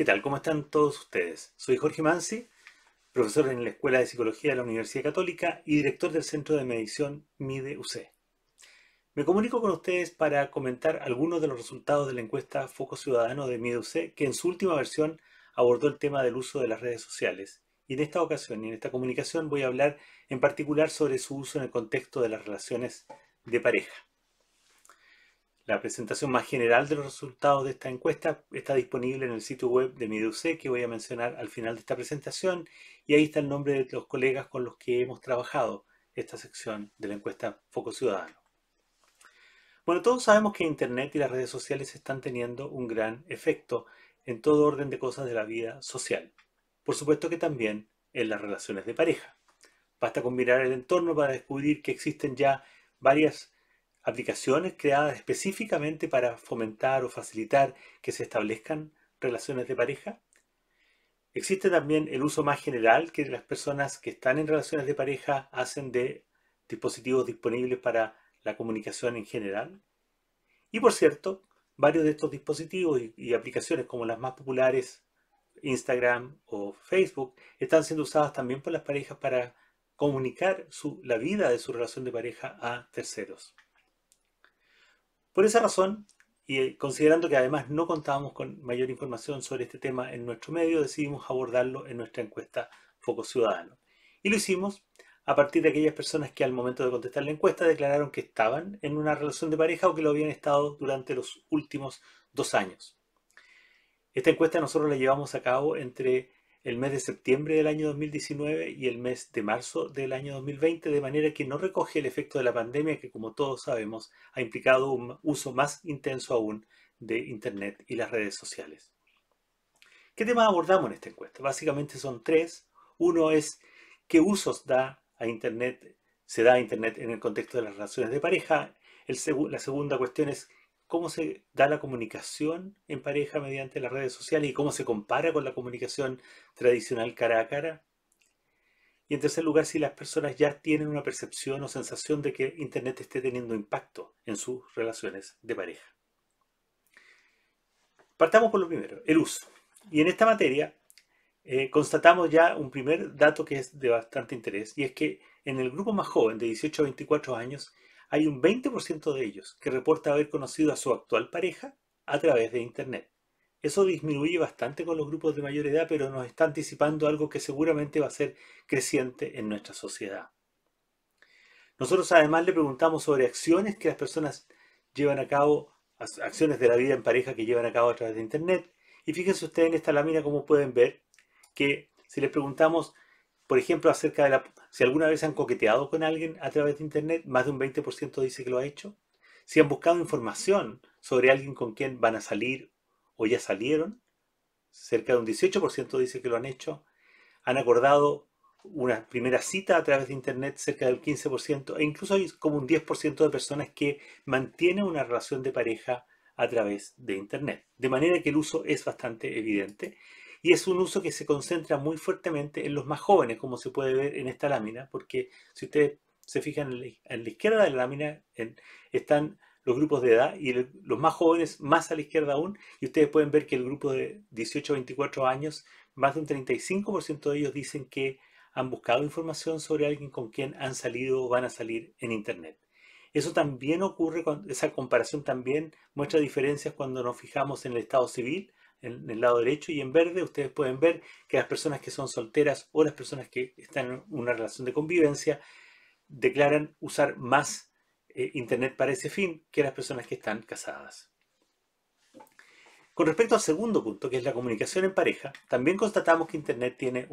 ¿Qué tal? ¿Cómo están todos ustedes? Soy Jorge Mansi, profesor en la Escuela de Psicología de la Universidad Católica y director del Centro de Medición MIDE UC. Me comunico con ustedes para comentar algunos de los resultados de la encuesta Foco Ciudadano de MIDE UC, que en su última versión abordó el tema del uso de las redes sociales. Y en esta ocasión y en esta comunicación voy a hablar en particular sobre su uso en el contexto de las relaciones de pareja. La presentación más general de los resultados de esta encuesta está disponible en el sitio web de MIDUC que voy a mencionar al final de esta presentación y ahí está el nombre de los colegas con los que hemos trabajado esta sección de la encuesta Foco Ciudadano. Bueno, todos sabemos que Internet y las redes sociales están teniendo un gran efecto en todo orden de cosas de la vida social. Por supuesto que también en las relaciones de pareja. Basta con mirar el entorno para descubrir que existen ya varias aplicaciones creadas específicamente para fomentar o facilitar que se establezcan relaciones de pareja. Existe también el uso más general que las personas que están en relaciones de pareja hacen de dispositivos disponibles para la comunicación en general. Y por cierto, varios de estos dispositivos y, aplicaciones como las más populares, Instagram o Facebook, están siendo usadas también por las parejas para comunicar la vida de su relación de pareja a terceros. Por esa razón, y eh, considerando que además no contábamos con mayor información sobre este tema en nuestro medio, decidimos abordarlo en nuestra encuesta Foco Ciudadano. Y lo hicimos a partir de aquellas personas que al momento de contestar la encuesta declararon que estaban en una relación de pareja o que lo habían estado durante los últimos dos años. Esta encuesta nosotros la llevamos a cabo entre el mes de septiembre del año 2019 y el mes de marzo del año 2020, de manera que no recoge el efecto de la pandemia que, como todos sabemos, ha implicado un uso más intenso aún de Internet y las redes sociales. ¿Qué temas abordamos en esta encuesta? Básicamente son tres. Uno es qué usos da a Internet, se da a Internet en el contexto de las relaciones de pareja. la segunda cuestión es cómo se da la comunicación en pareja mediante las redes sociales y cómo se compara con la comunicación tradicional cara a cara. Y en tercer lugar, si las personas ya tienen una percepción o sensación de que Internet esté teniendo impacto en sus relaciones de pareja. Partamos por lo primero, el uso. Y en esta materia eh, constatamos ya un primer dato que es de bastante interés, y es que en el grupo más joven, de 18 a 24 años, hay un 20% de ellos que reporta haber conocido a su actual pareja a través de Internet. Eso disminuye bastante con los grupos de mayor edad, pero nos está anticipando algo que seguramente va a ser creciente en nuestra sociedad. Nosotros además le preguntamos sobre acciones que las personas llevan a cabo, acciones de la vida en pareja que llevan a cabo a través de Internet. Y fíjense ustedes en esta lámina, como pueden ver, que si les preguntamos por ejemplo, acerca de la, si alguna vez han coqueteado con alguien a través de Internet, más de un 20% dice que lo ha hecho. Si han buscado información sobre alguien con quien van a salir o ya salieron, cerca de un 18% dice que lo han hecho. Han acordado una primera cita a través de Internet, cerca del 15%, e incluso hay como un 10% de personas que mantienen una relación de pareja a través de Internet. De manera que el uso es bastante evidente y es un uso que se concentra muy fuertemente en los más jóvenes, como se puede ver en esta lámina, porque si ustedes se fijan en la, izquierda de la lámina están los grupos de edad y los más jóvenes más a la izquierda aún, y ustedes pueden ver que el grupo de 18 a 24 años, más de un 35% de ellos dicen que han buscado información sobre alguien con quien han salido o van a salir en Internet. Eso también ocurre, esa comparación también muestra diferencias cuando nos fijamos en el estado civil, en el lado derecho y en verde ustedes pueden ver que las personas que son solteras o las personas que están en una relación de convivencia declaran usar más eh, Internet para ese fin que las personas que están casadas. Con respecto al segundo punto, que es la comunicación en pareja, también constatamos que Internet tiene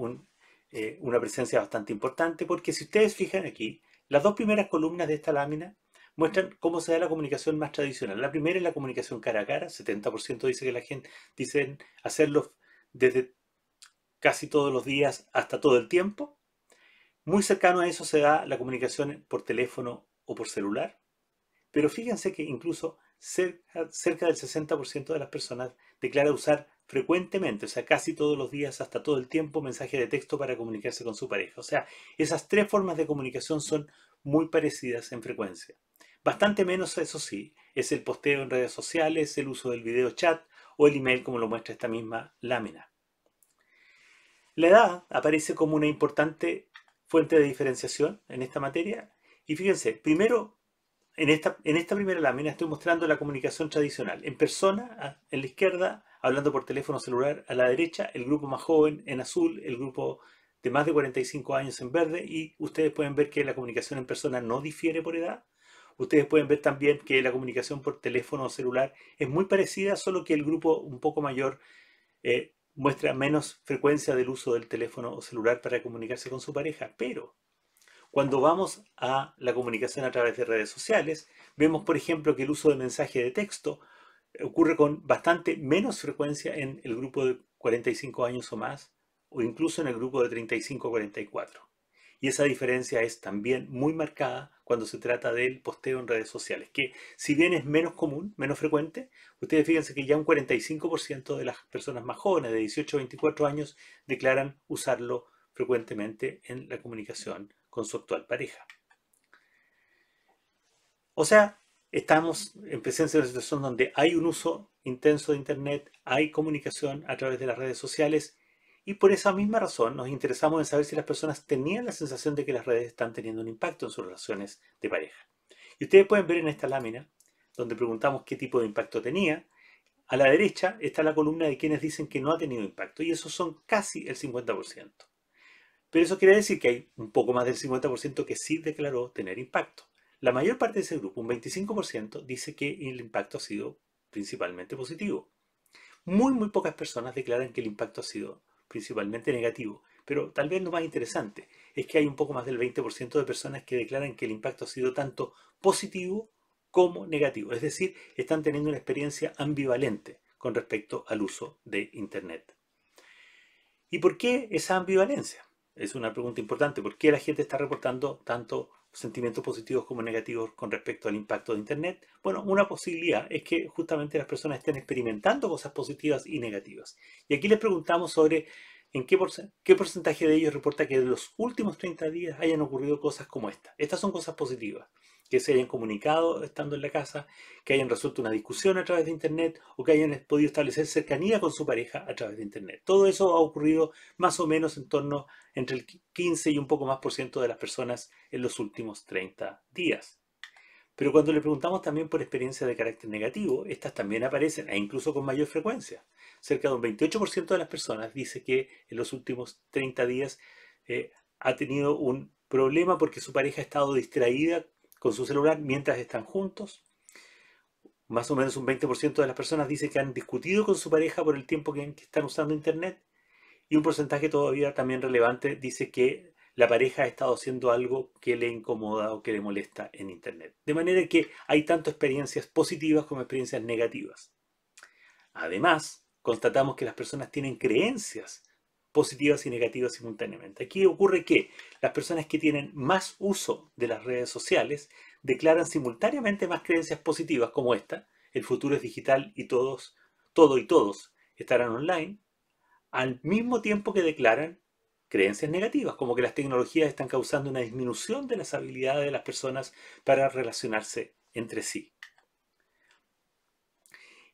eh, una presencia bastante importante porque si ustedes fijan aquí, las dos primeras columnas de esta lámina muestran cómo se da la comunicación más tradicional. La primera es la comunicación cara a cara, 70% dice que la gente dice hacerlo desde casi todos los días hasta todo el tiempo. Muy cercano a eso se da la comunicación por teléfono o por celular. Pero fíjense que incluso cerca, cerca del 60% de las personas declara usar frecuentemente, o sea, casi todos los días hasta todo el tiempo, mensaje de texto para comunicarse con su pareja. O sea, esas tres formas de comunicación son muy parecidas en frecuencia. Bastante menos, eso sí, es el posteo en redes sociales, el uso del video chat o el email como lo muestra esta misma lámina. La edad aparece como una importante fuente de diferenciación en esta materia. Y fíjense, primero, en esta, en esta primera lámina estoy mostrando la comunicación tradicional. En persona, en la izquierda, hablando por teléfono celular, a la derecha, el grupo más joven en azul, el grupo de más de 45 años en verde. Y ustedes pueden ver que la comunicación en persona no difiere por edad Ustedes pueden ver también que la comunicación por teléfono o celular es muy parecida, solo que el grupo un poco mayor eh, muestra menos frecuencia del uso del teléfono o celular para comunicarse con su pareja. Pero cuando vamos a la comunicación a través de redes sociales, vemos, por ejemplo, que el uso de mensaje de texto eh, ocurre con bastante menos frecuencia en el grupo de 45 años o más, o incluso en el grupo de 35-44. Y esa diferencia es también muy marcada cuando se trata del posteo en redes sociales, que si bien es menos común, menos frecuente, ustedes fíjense que ya un 45% de las personas más jóvenes, de 18 a 24 años, declaran usarlo frecuentemente en la comunicación con su actual pareja. O sea, estamos en presencia de una situación donde hay un uso intenso de Internet, hay comunicación a través de las redes sociales y por esa misma razón nos interesamos en saber si las personas tenían la sensación de que las redes están teniendo un impacto en sus relaciones de pareja. Y ustedes pueden ver en esta lámina, donde preguntamos qué tipo de impacto tenía, a la derecha está la columna de quienes dicen que no ha tenido impacto, y esos son casi el 50%. Pero eso quiere decir que hay un poco más del 50% que sí declaró tener impacto. La mayor parte de ese grupo, un 25%, dice que el impacto ha sido principalmente positivo. Muy, muy pocas personas declaran que el impacto ha sido principalmente negativo. Pero tal vez lo más interesante es que hay un poco más del 20% de personas que declaran que el impacto ha sido tanto positivo como negativo. Es decir, están teniendo una experiencia ambivalente con respecto al uso de Internet. ¿Y por qué esa ambivalencia? Es una pregunta importante. ¿Por qué la gente está reportando tanto sentimientos positivos como negativos con respecto al impacto de Internet? Bueno, una posibilidad es que justamente las personas estén experimentando cosas positivas y negativas. Y aquí les preguntamos sobre qué, porcentaje de ellos reporta que en los últimos 30 días hayan ocurrido cosas como esta. Estas son cosas positivas que se hayan comunicado estando en la casa, que hayan resuelto una discusión a través de Internet o que hayan podido establecer cercanía con su pareja a través de Internet. Todo eso ha ocurrido más o menos en torno entre el 15 y un poco más por ciento de las personas en los últimos 30 días. Pero cuando le preguntamos también por experiencias de carácter negativo, estas también aparecen e incluso con mayor frecuencia. Cerca de un 28% de las personas dice que en los últimos 30 días eh, ha tenido un problema porque su pareja ha estado distraída con su celular mientras están juntos. Más o menos un 20% de las personas dice que han discutido con su pareja por el tiempo que, están usando Internet. Y un porcentaje todavía también relevante dice que la pareja ha estado haciendo algo que le incomoda o que le molesta en Internet. De manera que hay tanto experiencias positivas como experiencias negativas. Además, constatamos que las personas tienen creencias positivas y negativas simultáneamente. Aquí ocurre que las personas que tienen más uso de las redes sociales declaran simultáneamente más creencias positivas como esta, el futuro es digital y todos, todo y todos estarán online, al mismo tiempo que declaran creencias negativas, como que las tecnologías están causando una disminución de las habilidades de las personas para relacionarse entre sí.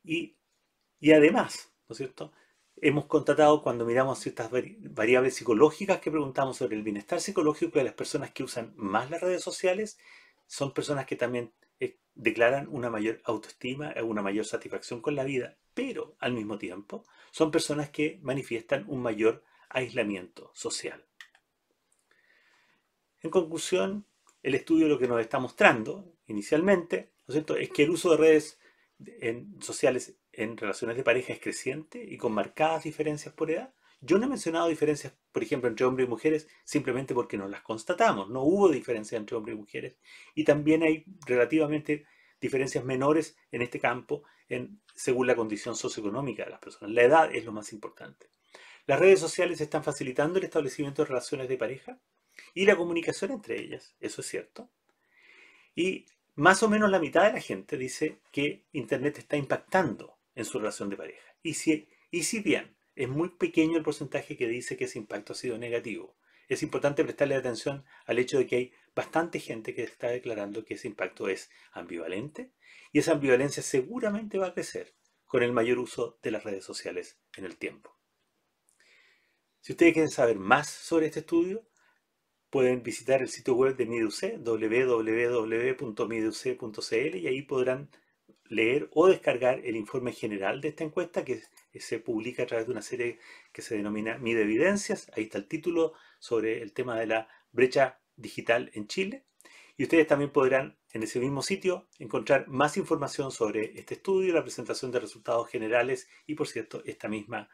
Y, y además, ¿no es cierto? hemos contratado cuando miramos ciertas variables psicológicas que preguntamos sobre el bienestar psicológico de las personas que usan más las redes sociales, son personas que también eh, declaran una mayor autoestima, eh, una mayor satisfacción con la vida, pero al mismo tiempo son personas que manifiestan un mayor aislamiento social. En conclusión, el estudio lo que nos está mostrando inicialmente ¿no es, cierto? es que el uso de redes en sociales en relaciones de pareja es creciente y con marcadas diferencias por edad. Yo no he mencionado diferencias, por ejemplo, entre hombres y mujeres simplemente porque no las constatamos. No hubo diferencia entre hombres y mujeres. Y también hay relativamente diferencias menores en este campo según la condición socioeconómica de las personas. La edad es lo más importante. Las redes sociales están facilitando el establecimiento de relaciones de pareja y la comunicación entre ellas, eso es cierto. Y más o menos la mitad de la gente dice que Internet está impactando en su relación de pareja. Y si, y si bien es muy pequeño el porcentaje que dice que ese impacto ha sido negativo, es importante prestarle atención al hecho de que hay bastante gente que está declarando que ese impacto es ambivalente y esa ambivalencia seguramente va a crecer con el mayor uso de las redes sociales en el tiempo. Si ustedes quieren saber más sobre este estudio, pueden visitar el sitio web de MIDUC, www.miduc.cl, y ahí podrán leer o descargar el informe general de esta encuesta que se publica a través de una serie que se denomina Mide Evidencias. Ahí está el título sobre el tema de la brecha digital en Chile. Y ustedes también podrán en ese mismo sitio encontrar más información sobre este estudio, la presentación de resultados generales y, por cierto, esta misma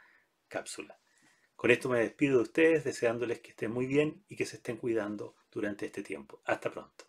cápsula. Con esto me despido de ustedes, deseándoles que estén muy bien y que se estén cuidando durante este tiempo. Hasta pronto.